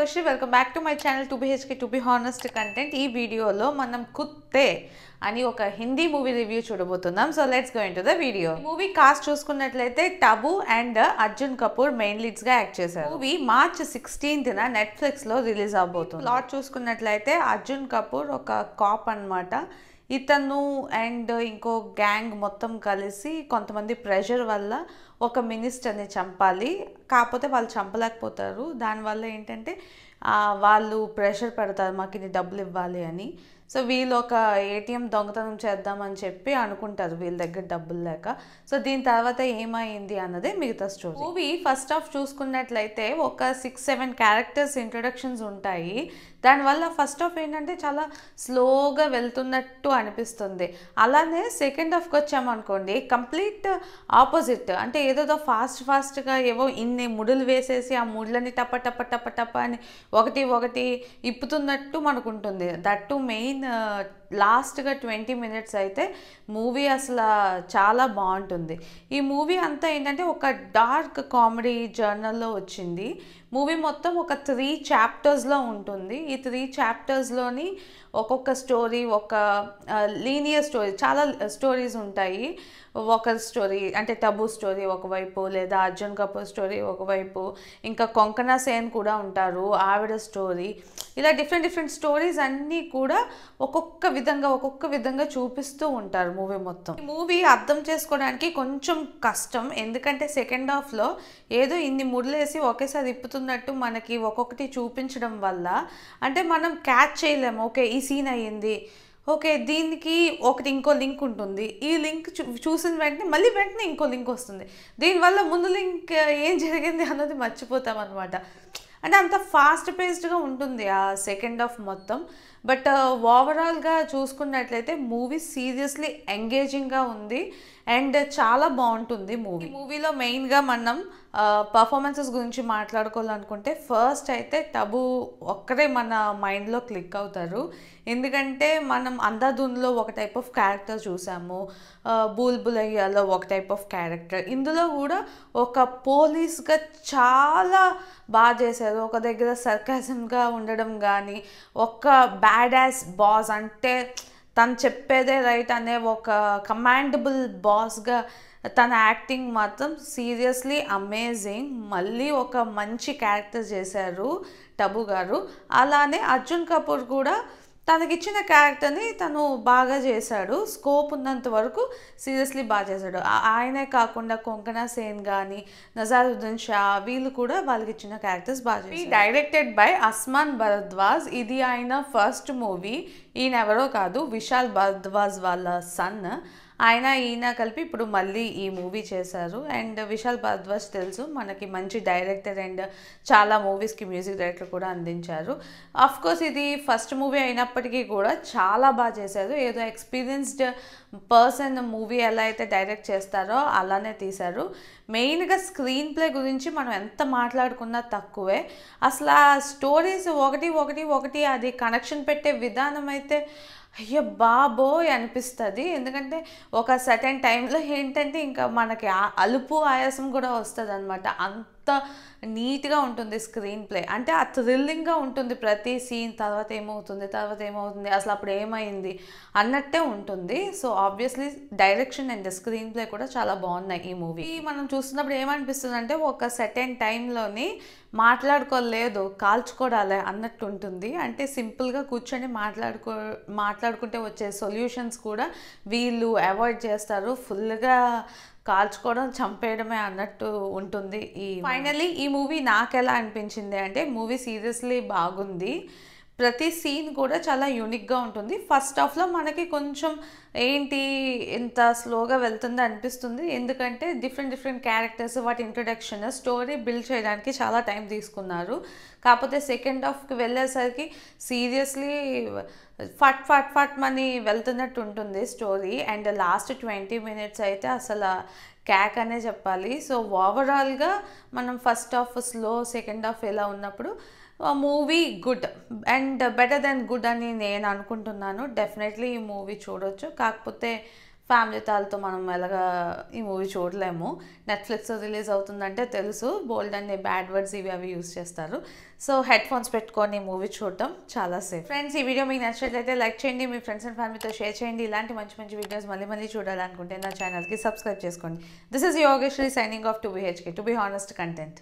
Bhagyashree welcome back to my channel two BHK to be honest content ఈ వీడియోలో మనం కుత్తే అని ఒక హిందీ మూవీ రివ్యూ చూడబోతున్నాం so let's go to the video movie cast చూసుకున్నట్లయితే టబు అండ్ అర్జున్ కపూర్ మెయిన్ లీడ్స్గా యాక్ట్ చేశారు మూవీ మార్చ్ నెట్ఫ్లిక్స్ నెట్ఫ్లిక్స్లో రిలీజ్ అవబోతుంది ప్లాట్ చూసుకున్నట్లయితే అర్జున్ కపూర్ ఒక కాప్ అనమాట ఇతను అండ్ ఇంకో గ్యాంగ్ మొత్తం కలిసి కొంతమంది ప్రెషర్ వల్ల ఒక మినిస్టర్ని చంపాలి కాకపోతే వాళ్ళు చంపలేకపోతారు దానివల్ల ఏంటంటే వాళ్ళు ప్రెషర్ పెడతారు మాకు ఇన్ని డబ్బులు ఇవ్వాలి అని సో వీళ్ళు ఒక ఏటీఎం దొంగతనం చేద్దామని చెప్పి అనుకుంటారు వీళ్ళ దగ్గర డబ్బులు లేక సో దీని తర్వాత ఏమైంది అన్నది మిగతా స్టోరీ మూవీ ఫస్ట్ ఆఫ్ చూసుకున్నట్లయితే ఒక సిక్స్ సెవెన్ క్యారెక్టర్స్ ఇంట్రొడక్షన్స్ ఉంటాయి దానివల్ల ఫస్ట్ ఆఫ్ ఏంటంటే చాలా స్లోగా వెళ్తున్నట్టు అనిపిస్తుంది అలానే సెకండ్ హాఫ్కి వచ్చామనుకోండి కంప్లీట్ ఆపోజిట్ అంటే ఏదోదో ఫాస్ట్ ఫాస్ట్గా ఏవో ఇన్ని ముడులు వేసేసి ఆ ముడ్లని టప టప టప టప అని ఒకటి ఒకటి ఇప్పుతున్నట్టు మనకుంటుంది దట్టు మెయిన్ మెయిన్ లాస్ట్గా ట్వంటీ మినిట్స్ అయితే మూవీ అసలు చాలా బాగుంటుంది ఈ మూవీ అంతా ఏంటంటే ఒక డార్క్ కామెడీ జర్నల్లో వచ్చింది మూవీ మొత్తం ఒక త్రీ చాప్టర్స్లో ఉంటుంది ఈ త్రీ చాప్టర్స్లోని ఒక్కొక్క స్టోరీ ఒక లీనియర్ స్టోరీ చాలా స్టోరీస్ ఉంటాయి ఒక స్టోరీ అంటే టబు స్టోరీ ఒకవైపు లేదా అర్జున్ కపూర్ స్టోరీ ఒకవైపు ఇంకా కొంకణ సేన్ కూడా ఉంటారు ఆవిడ స్టోరీ ఇలా డిఫరెంట్ డిఫరెంట్ స్టోరీస్ అన్నీ కూడా ఒక్కొక్క విధంగా ఒక్కొక్క విధంగా చూపిస్తూ ఉంటారు మూవీ మొత్తం ఈ మూవీ అర్థం చేసుకోవడానికి కొంచెం కష్టం ఎందుకంటే సెకండ్ హాఫ్లో ఏదో ఇన్ని ముడిలేసి ఒకేసారి ఇప్పుతున్నట్టు మనకి ఒక్కొక్కటి చూపించడం వల్ల అంటే మనం క్యాచ్ చేయలేము ఓకే ఈ సీన్ అయ్యింది ఓకే దీనికి ఒకటి ఇంకో లింక్ ఉంటుంది ఈ లింక్ చూ చూసిన వెంటనే మళ్ళీ వెంటనే ఇంకో లింక్ వస్తుంది దీనివల్ల ముందు లింక్ ఏం జరిగింది అన్నది మర్చిపోతాం అనమాట అంటే అంత ఫాస్ట్ పేస్డ్గా ఉంటుంది ఆ సెకండ్ హాఫ్ మొత్తం బట్ ఓవరాల్గా చూసుకున్నట్లయితే మూవీ సీరియస్లీ ఎంగేజింగ్గా ఉంది అండ్ చాలా బాగుంటుంది మూవీ మూవీలో మెయిన్గా మనం పర్ఫార్మెన్సెస్ గురించి మాట్లాడుకోవాలనుకుంటే ఫస్ట్ అయితే టబు ఒక్కరే మన మైండ్లో క్లిక్ అవుతారు ఎందుకంటే మనం అందాధున్లో ఒక టైప్ ఆఫ్ క్యారెక్టర్ చూసాము అయ్యాలో ఒక టైప్ ఆఫ్ క్యారెక్టర్ ఇందులో కూడా ఒక పోలీస్గా చాలా బాగా చేశారు ఒక దగ్గర సర్కాసంగా ఉండడం కానీ ఒక్క బ్యాడ్ యాస్ బాస్ అంటే తను చెప్పేదే రైట్ అనే ఒక కమాండబుల్ బాస్గా తన యాక్టింగ్ మాత్రం సీరియస్లీ అమేజింగ్ మళ్ళీ ఒక మంచి క్యారెక్టర్ చేశారు టబు గారు అలానే అర్జున్ కపూర్ కూడా తనకిచ్చిన క్యారెక్టర్ని తను బాగా చేశాడు స్కోప్ ఉన్నంత వరకు సీరియస్లీ బాగా చేశాడు ఆయనే కాకుండా కొంకణ సేన్ కానీ నజారుద్దీన్ షా వీళ్ళు కూడా వాళ్ళకి ఇచ్చిన క్యారెక్టర్స్ బాగా చేశారు డైరెక్టెడ్ బై అస్మాన్ భరద్వాజ్ ఇది ఆయన ఫస్ట్ మూవీ ఈయన ఎవరో కాదు విశాల్ భరద్వాజ్ వాళ్ళ సన్ ఆయన ఈయన కలిపి ఇప్పుడు మళ్ళీ ఈ మూవీ చేశారు అండ్ విశాల్ భారద్వాజ్ తెలుసు మనకి మంచి డైరెక్టర్ అండ్ చాలా మూవీస్కి మ్యూజిక్ డైరెక్టర్ కూడా అందించారు కోర్స్ ఇది ఫస్ట్ మూవీ అయినప్పటికీ కూడా చాలా బాగా చేశారు ఏదో ఎక్స్పీరియన్స్డ్ పర్సన్ మూవీ ఎలా అయితే డైరెక్ట్ చేస్తారో అలానే తీశారు మెయిన్గా స్క్రీన్ ప్లే గురించి మనం ఎంత మాట్లాడుకున్నా తక్కువే అసలు ఆ స్టోరీస్ ఒకటి ఒకటి ఒకటి అది కనెక్షన్ పెట్టే విధానం అయితే అయ్యో బాబో అనిపిస్తుంది ఎందుకంటే ఒక సర్టెన్ టైంలో ఏంటంటే ఇంకా మనకి అలుపు ఆయాసం కూడా వస్తుంది అనమాట అంత అంత నీట్గా ఉంటుంది స్క్రీన్ ప్లే అంటే ఆ థ్రిల్లింగ్గా ఉంటుంది ప్రతి సీన్ తర్వాత ఏమవుతుంది తర్వాత ఏమవుతుంది అసలు అప్పుడు ఏమైంది అన్నట్టే ఉంటుంది so obviously direction and screenplay కూడా చాలా బాగున్నాయి ఈ మూవీ మనం చూస్తున్నప్పుడు ఏమనిపిస్తుంది అంటే ఒక సెకండ్ టైంలోని మాట్లాడుకోలేదు కాల్చుకోవడాలే అన్నట్టు ఉంటుంది అంటే సింపుల్గా కూర్చొని మాట్లాడుకో మాట్లాడుకుంటే వచ్చే సొల్యూషన్స్ కూడా వీళ్ళు అవాయిడ్ చేస్తారు ఫుల్గా కాల్చుకోవడం చంపేయడమే అన్నట్టు ఉంటుంది ఈ ఫైనలీ ఈ మూవీ నాకు ఎలా అనిపించింది అంటే మూవీ సీరియస్లీ బాగుంది ప్రతి సీన్ కూడా చాలా యూనిక్గా ఉంటుంది ఫస్ట్ హాఫ్లో మనకి కొంచెం ఏంటి ఇంత స్లోగా వెళ్తుంది అనిపిస్తుంది ఎందుకంటే డిఫరెంట్ డిఫరెంట్ క్యారెక్టర్స్ వాటి ఇంట్రడక్షన్ స్టోరీ బిల్డ్ చేయడానికి చాలా టైం తీసుకున్నారు కాకపోతే సెకండ్ హాఫ్కి వెళ్ళేసరికి సీరియస్లీ ఫట్ ఫట్ ఫట్ మని వెళ్తున్నట్టు ఉంటుంది story and last twenty minutes అయితే అసలు క్యాక్ అనే చెప్పాలి సో ఓవరాల్గా మనం first half slow second half ఎలా ఉన్నప్పుడు movie good and better than good అని నేను అనుకుంటున్నాను డెఫినెట్లీ ఈ మూవీ చూడవచ్చు కాకపోతే ఫ్యామిలీ తాలతో మనం ఎలాగా ఈ మూవీ చూడలేము నెట్ఫ్లిక్స్ రిలీజ్ అవుతుందంటే తెలుసు బోల్డ్ అనే బ్యాడ్ వర్డ్స్ ఇవి అవి యూస్ చేస్తారు సో హెడ్ ఫోన్స్ పెట్టుకొని మూవీ చూడటం చాలా సేఫ్ ఫ్రెండ్స్ ఈ వీడియో మీకు నచ్చినట్లయితే లైక్ చేయండి మీ ఫ్రెండ్స్ అండ్ ఫ్యామిలీతో షేర్ చేయండి ఇలాంటి మంచి మంచి వీడియోస్ మళ్ళీ మళ్ళీ చూడాలనుకుంటే నా ఛానల్కి సబ్స్క్రైబ్ చేసుకోండి this is Yogeshwari signing off to BHK to be honest content